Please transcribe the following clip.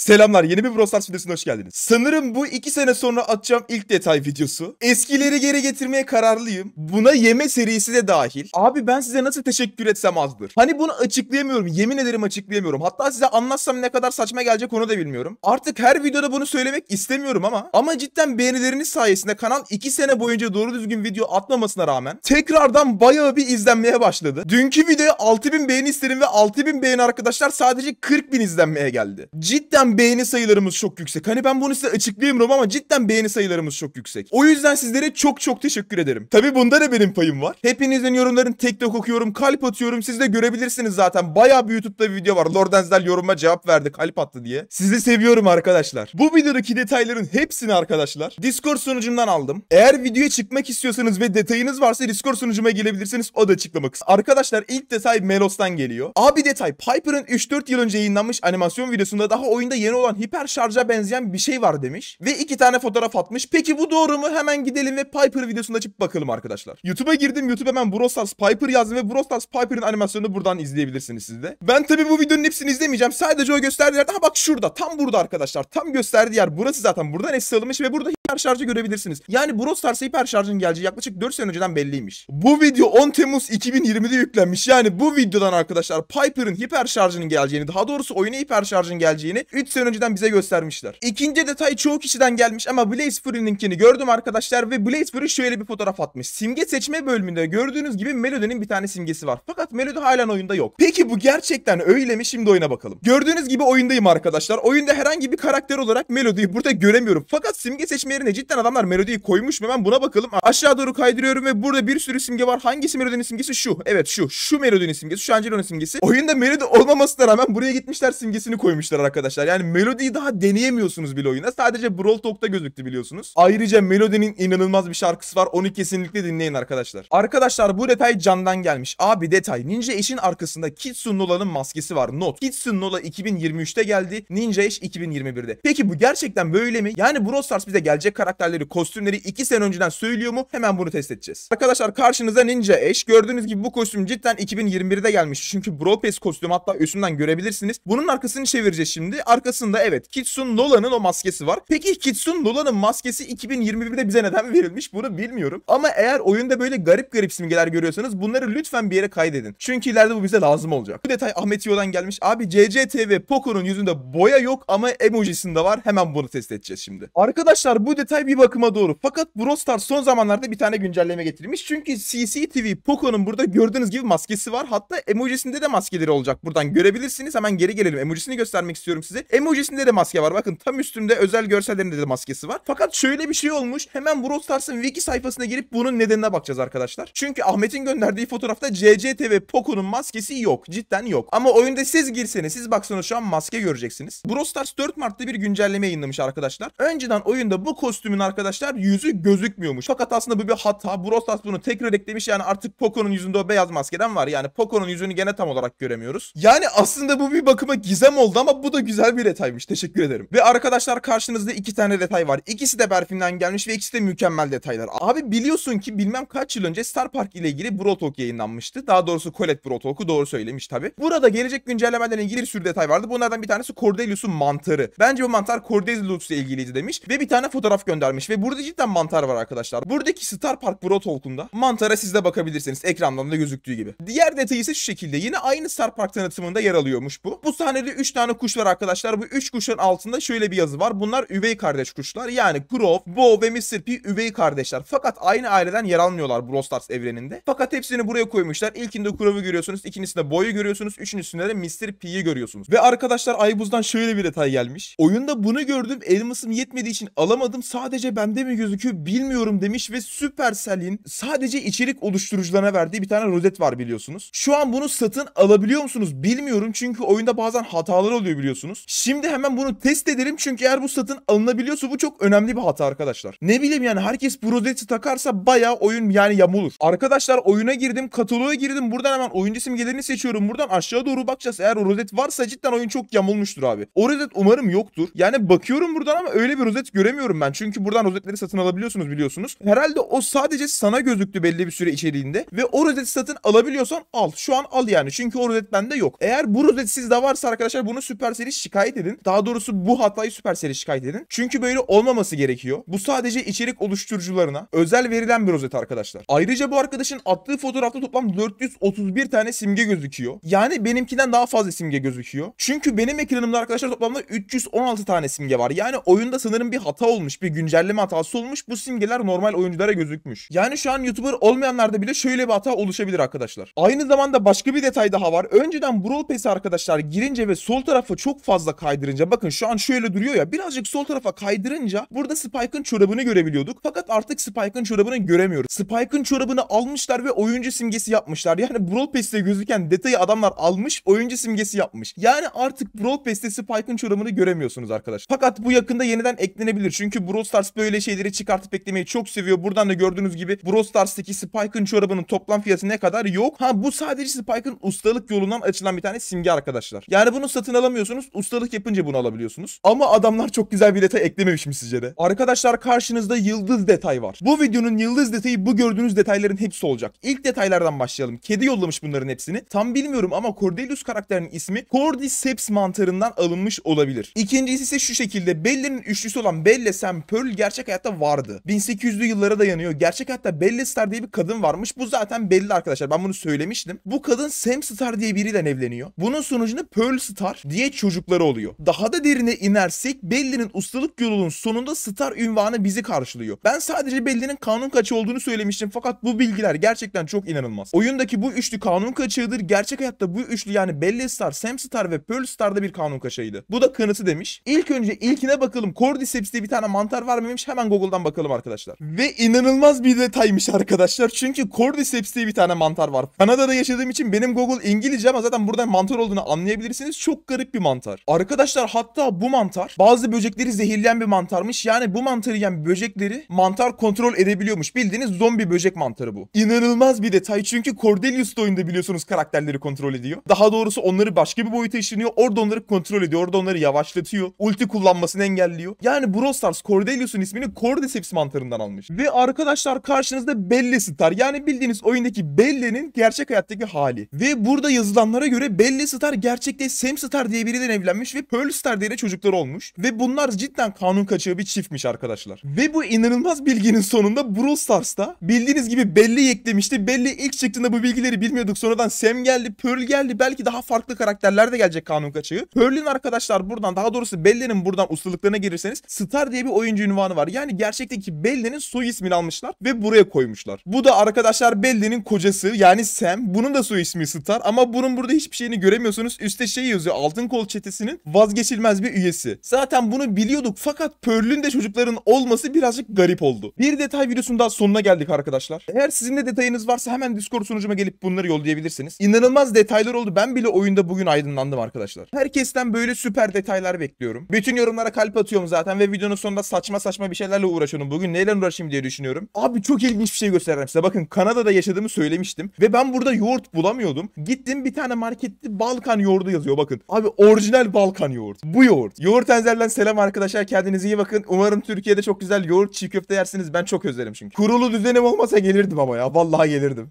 Selamlar yeni bir Brawl videosuna hoş geldiniz. Sanırım bu 2 sene sonra atacağım ilk detay videosu. Eskileri geri getirmeye kararlıyım. Buna yeme serisi de dahil. Abi ben size nasıl teşekkür etsem azdır. Hani bunu açıklayamıyorum. Yemin ederim açıklayamıyorum. Hatta size anlatsam ne kadar saçma gelecek onu da bilmiyorum. Artık her videoda bunu söylemek istemiyorum ama. Ama cidden beğenileriniz sayesinde kanal 2 sene boyunca doğru düzgün video atmamasına rağmen tekrardan bayağı bir izlenmeye başladı. Dünkü videoya 6000 beğeni istedim ve 6000 beğeni arkadaşlar sadece 40.000 izlenmeye geldi. Cidden beğeni sayılarımız çok yüksek. Hani ben bunu size açıklayamıyorum ama cidden beğeni sayılarımız çok yüksek. O yüzden sizlere çok çok teşekkür ederim. Tabi bunda da benim payım var. Hepinizin yorumlarını tek tek okuyorum. Kalp atıyorum. Siz de görebilirsiniz zaten. Bayağı bir YouTube'da bir video var. Lordenzel yoruma cevap verdi. Kalp attı diye. Sizi seviyorum arkadaşlar. Bu videodaki detayların hepsini arkadaşlar Discord sunucumdan aldım. Eğer videoya çıkmak istiyorsanız ve detayınız varsa Discord sunucuma gelebilirsiniz. O da açıklamak. Arkadaşlar ilk detay Melos'tan geliyor. Abi detay Piper'ın 3-4 yıl önce yayınlanmış animasyon videosunda daha oyunda yeni olan hiper şarja benzeyen bir şey var demiş. Ve iki tane fotoğraf atmış. Peki bu doğru mu? Hemen gidelim ve Piper videosunu açıp bakalım arkadaşlar. YouTube'a girdim. YouTube hemen Brawl Piper yazdım ve Brawl Piper'in Piper'ın animasyonunu buradan izleyebilirsiniz siz de. Ben tabii bu videonun hepsini izlemeyeceğim. Sadece o gösterdiği yerde. Ha bak şurada. Tam burada arkadaşlar. Tam gösterdiği yer. Burası zaten. Buradan eski alınmış ve burada hiper şarjı görebilirsiniz. Yani Brawl hiper şarjın geleceği yaklaşık 4 sene önceden belliymiş. Bu video 10 Temmuz 2020'de yüklenmiş. Yani bu videodan arkadaşlar Piper'ın hiper şarjının geleceğini, daha doğrusu oyuna hiper şarjın geleceğini 3 sene önceden bize göstermişler. İkinci detay çoğu kişiden gelmiş ama Blaze Fury'ninkini gördüm arkadaşlar ve Blaze Fury şöyle bir fotoğraf atmış. Simge seçme bölümünde gördüğünüz gibi Melody'nin bir tane simgesi var. Fakat Melody halen oyunda yok. Peki bu gerçekten öyle mi? Şimdi oyuna bakalım. Gördüğünüz gibi oyundayım arkadaşlar. Oyunda herhangi bir karakter olarak Melody'yi burada göremiyorum. Fakat simge seçme yerine cidden adamlar Melody'yi koymuş mu? Hemen buna bakalım. Aşağı doğru kaydırıyorum ve burada bir sürü simge var. Hangisi Melody'nin simgesi? Şu. Evet şu. Şu Melody'nin simgesi. Şu Angelo'nun simgesi. Oyunda Melody olmamasına rağmen buraya gitmişler simgesini koymuşlar arkadaşlar. Yani melodiyi daha deneyemiyorsunuz bile oyuna. Sadece Brawl Talk'ta gözüktü biliyorsunuz. Ayrıca Melody'nin inanılmaz bir şarkısı var. Onu kesinlikle dinleyin arkadaşlar. Arkadaşlar bu detay Can'dan gelmiş. Abi detay. Ninja Ash'in arkasında Kitsun Nola'nın maskesi var. Not. Kitsun Nola 2023'te geldi. Ninja Ash 2021'de. Peki bu gerçekten böyle mi? Yani Brawl Stars bize gelecek karakterleri, kostümleri 2 sene önceden söylüyor mu? Hemen bunu test edeceğiz. Arkadaşlar karşınıza Ninja Ash. Gördüğünüz gibi bu kostüm cidden 2021'de gelmiş. Çünkü Brawl Pass kostümü hatta üstünden görebilirsiniz. Bunun arkasını çevireceğiz şimdi. Ar arkasında evet Kitsun Nola'nın o maskesi var. Peki Kitsun Nola'nın maskesi 2021'de bize neden verilmiş bunu bilmiyorum. Ama eğer oyunda böyle garip garip simgeler görüyorsanız bunları lütfen bir yere kaydedin. Çünkü ileride bu bize lazım olacak. Bu detay Ahmet Yo'dan gelmiş. Abi CCTV Poco'nun yüzünde boya yok ama emojisinde var. Hemen bunu test edeceğiz şimdi. Arkadaşlar bu detay bir bakıma doğru. Fakat Brostar son zamanlarda bir tane güncelleme getirmiş. Çünkü CCTV Poco'nun burada gördüğünüz gibi maskesi var. Hatta emojisinde de maskeleri olacak. Buradan görebilirsiniz. Hemen geri gelelim. Emojisini göstermek istiyorum size. Emojisinde de maske var. Bakın tam üstümde özel görsellerinde de maskesi var. Fakat şöyle bir şey olmuş. Hemen Brawl Stars'ın wiki sayfasına girip bunun nedenine bakacağız arkadaşlar. Çünkü Ahmet'in gönderdiği fotoğrafta CCT ve Poco'nun maskesi yok. Cidden yok. Ama oyunda siz girseniz siz baksanız şu an maske göreceksiniz. Brawl Stars 4 Mart'ta bir güncelleme yayınlamış arkadaşlar. Önceden oyunda bu kostümün arkadaşlar yüzü gözükmüyormuş. Fakat aslında bu bir hata. Brawl Stars bunu tekrar eklemiş. Yani artık Poco'nun yüzünde o beyaz maskeden var. Yani Poco'nun yüzünü gene tam olarak göremiyoruz. Yani aslında bu bir bakıma gizem oldu ama bu da güzel bir bir detaymış. Teşekkür ederim. Ve arkadaşlar karşınızda iki tane detay var. İkisi de Berfin'den gelmiş ve ikisi de mükemmel detaylar. Abi biliyorsun ki bilmem kaç yıl önce Star Park ile ilgili Bro Talk yayınlanmıştı. Daha doğrusu Colette Bro Talk'u doğru söylemiş tabi. Burada gelecek güncellemelerle ilgili bir sürü detay vardı. Bunlardan bir tanesi Cordelius'un mantarı. Bence bu mantar Cordelius ile ilgiliydi demiş ve bir tane fotoğraf göndermiş ve burada cidden mantar var arkadaşlar. Buradaki Star Park Bro Talk'unda mantara siz de bakabilirsiniz. Ekrandan da gözüktüğü gibi. Diğer detayı ise şu şekilde. Yine aynı Star Park tanıtımında yer alıyormuş bu. Bu sahnede 3 tane kuş var arkadaşlar arkadaşlar bu 3 kuşun altında şöyle bir yazı var. Bunlar üvey kardeş kuşlar. Yani Crow, Bo ve Mr. P üvey kardeşler. Fakat aynı aileden yer almıyorlar Brawl Stars evreninde. Fakat hepsini buraya koymuşlar. İlkinde Crow'u görüyorsunuz. ikincisinde Bo'yu görüyorsunuz. Üçüncüsünde de Mr. P'yi görüyorsunuz. Ve arkadaşlar Aybuz'dan şöyle bir detay gelmiş. Oyunda bunu gördüm. Elmasım yetmediği için alamadım. Sadece bende mi gözüküyor bilmiyorum demiş ve Supercell'in sadece içerik oluşturucularına verdiği bir tane rozet var biliyorsunuz. Şu an bunu satın alabiliyor musunuz bilmiyorum. Çünkü oyunda bazen hatalar oluyor biliyorsunuz. Şimdi hemen bunu test ederim çünkü eğer bu satın alınabiliyorsa bu çok önemli bir hata arkadaşlar. Ne bileyim yani herkes bu rozeti takarsa baya oyun yani yamulur. Arkadaşlar oyuna girdim, kataloğa girdim. Buradan hemen oyuncu simgelerini seçiyorum. Buradan aşağı doğru bakacağız. Eğer o rozet varsa cidden oyun çok yamulmuştur abi. O rozet umarım yoktur. Yani bakıyorum buradan ama öyle bir rozet göremiyorum ben. Çünkü buradan rozetleri satın alabiliyorsunuz biliyorsunuz. Herhalde o sadece sana gözüktü belli bir süre içeriğinde ve o rozeti satın alabiliyorsan al. Şu an al yani. Çünkü o rozet bende yok. Eğer bu rozet sizde varsa arkadaşlar bunu süper seri şikayet şikayet edin. Daha doğrusu bu hatayı Supercell'e şikayet edin. Çünkü böyle olmaması gerekiyor. Bu sadece içerik oluşturucularına özel verilen bir rozet arkadaşlar. Ayrıca bu arkadaşın attığı fotoğrafta toplam 431 tane simge gözüküyor. Yani benimkinden daha fazla simge gözüküyor. Çünkü benim ekranımda arkadaşlar toplamda 316 tane simge var. Yani oyunda sanırım bir hata olmuş, bir güncelleme hatası olmuş. Bu simgeler normal oyunculara gözükmüş. Yani şu an YouTuber olmayanlarda bile şöyle bir hata oluşabilir arkadaşlar. Aynı zamanda başka bir detay daha var. Önceden Brawl Pass'e arkadaşlar girince ve sol tarafı çok fazla fazla kaydırınca bakın şu an şöyle duruyor ya birazcık sol tarafa kaydırınca burada Spike'ın çorabını görebiliyorduk. Fakat artık Spike'ın çorabını göremiyoruz. Spike'ın çorabını almışlar ve oyuncu simgesi yapmışlar. Yani Brawl Pass'te gözüken detayı adamlar almış oyuncu simgesi yapmış. Yani artık Brawl Pass'te Spike'ın çorabını göremiyorsunuz arkadaşlar. Fakat bu yakında yeniden eklenebilir. Çünkü Brawl Stars böyle şeyleri çıkartıp beklemeyi çok seviyor. Buradan da gördüğünüz gibi Brawl Stars'taki Spike'ın çorabının toplam fiyatı ne kadar yok. Ha bu sadece Spike'ın ustalık yolundan açılan bir tane simge arkadaşlar. Yani bunu satın alamıyorsunuz. Ustalık Hırsızlık yapınca bunu alabiliyorsunuz. Ama adamlar çok güzel bir detay eklememiş mi sizce de? Arkadaşlar karşınızda yıldız detay var. Bu videonun yıldız detayı bu gördüğünüz detayların hepsi olacak. İlk detaylardan başlayalım. Kedi yollamış bunların hepsini. Tam bilmiyorum ama Cordelius karakterinin ismi Cordyceps mantarından alınmış olabilir. İkincisi ise şu şekilde Belle'nin üçlüsü olan Belle Sam Pearl gerçek hayatta vardı. 1800'lü yıllara dayanıyor. Gerçek hayatta Belle Star diye bir kadın varmış. Bu zaten belli arkadaşlar. Ben bunu söylemiştim. Bu kadın Sam Star diye biriyle evleniyor. Bunun sonucunda Pearl Star diye çocukları oluyor. Daha da derine inersek Belli'nin ustalık yolunun sonunda star ünvanı bizi karşılıyor. Ben sadece Belli'nin kanun kaçı olduğunu söylemiştim fakat bu bilgiler gerçekten çok inanılmaz. Oyundaki bu üçlü kanun kaçığıdır. Gerçek hayatta bu üçlü yani Belli Star, Sam Star ve Pearl Star'da bir kanun kaçağıydı. Bu da kanıtı demiş. İlk önce ilkine bakalım. Cordyceps'te bir tane mantar var mıymış? Hemen Google'dan bakalım arkadaşlar. Ve inanılmaz bir detaymış arkadaşlar. Çünkü Cordyceps'te bir tane mantar var. Kanada'da yaşadığım için benim Google İngilizce ama zaten buradan mantar olduğunu anlayabilirsiniz. Çok garip bir mantar. Arkadaşlar hatta bu mantar bazı böcekleri zehirleyen bir mantarmış. Yani bu mantarı yiyen böcekleri mantar kontrol edebiliyormuş. Bildiğiniz zombi böcek mantarı bu. İnanılmaz bir detay çünkü Cordelius da oyunda biliyorsunuz karakterleri kontrol ediyor. Daha doğrusu onları başka bir boyuta işleniyor. Orada onları kontrol ediyor. Orada onları yavaşlatıyor. Ulti kullanmasını engelliyor. Yani Brawl Stars Cordelius'un ismini Cordyceps mantarından almış. Ve arkadaşlar karşınızda Belle Star. Yani bildiğiniz oyundaki Belle'nin gerçek hayattaki hali. Ve burada yazılanlara göre Belle Star gerçekte Sam Star diye biriyle evlenmiş olmuş ve Pearl Star diye çocukları olmuş. Ve bunlar cidden kanun kaçığı bir çiftmiş arkadaşlar. Ve bu inanılmaz bilginin sonunda Brawl Stars'ta bildiğiniz gibi Belli eklemişti. Belli ilk çıktığında bu bilgileri bilmiyorduk. Sonradan Sam geldi, Pearl geldi. Belki daha farklı karakterler de gelecek kanun kaçığı. Pearl'in arkadaşlar buradan daha doğrusu Belli'nin buradan ustalıklarına girirseniz Star diye bir oyuncu ünvanı var. Yani gerçekteki Belli'nin soy ismini almışlar ve buraya koymuşlar. Bu da arkadaşlar Belli'nin kocası yani Sam. Bunun da soy ismi Star ama bunun burada hiçbir şeyini göremiyorsunuz. Üste şey yazıyor altın kol çetesinin vazgeçilmez bir üyesi. Zaten bunu biliyorduk fakat Pearl'ün de çocukların olması birazcık garip oldu. Bir detay videosunun daha sonuna geldik arkadaşlar. Eğer sizin de detayınız varsa hemen Discord sunucuma gelip bunları yollayabilirsiniz. İnanılmaz detaylar oldu. Ben bile oyunda bugün aydınlandım arkadaşlar. Herkesten böyle süper detaylar bekliyorum. Bütün yorumlara kalp atıyorum zaten ve videonun sonunda saçma saçma bir şeylerle uğraşıyorum. Bugün neyle uğraşayım diye düşünüyorum. Abi çok ilginç bir şey göstereceğim size. Bakın Kanada'da yaşadığımı söylemiştim ve ben burada yoğurt bulamıyordum. Gittim bir tane markette Balkan yoğurdu yazıyor bakın. Abi orijinal Balkan Balkan yoğurt. Bu yoğurt. Yoğurt Enzer'den selam arkadaşlar. Kendinize iyi bakın. Umarım Türkiye'de çok güzel yoğurt çiğ köfte yersiniz. Ben çok özlerim çünkü. Kurulu düzenim olmasa gelirdim ama ya. Vallahi gelirdim.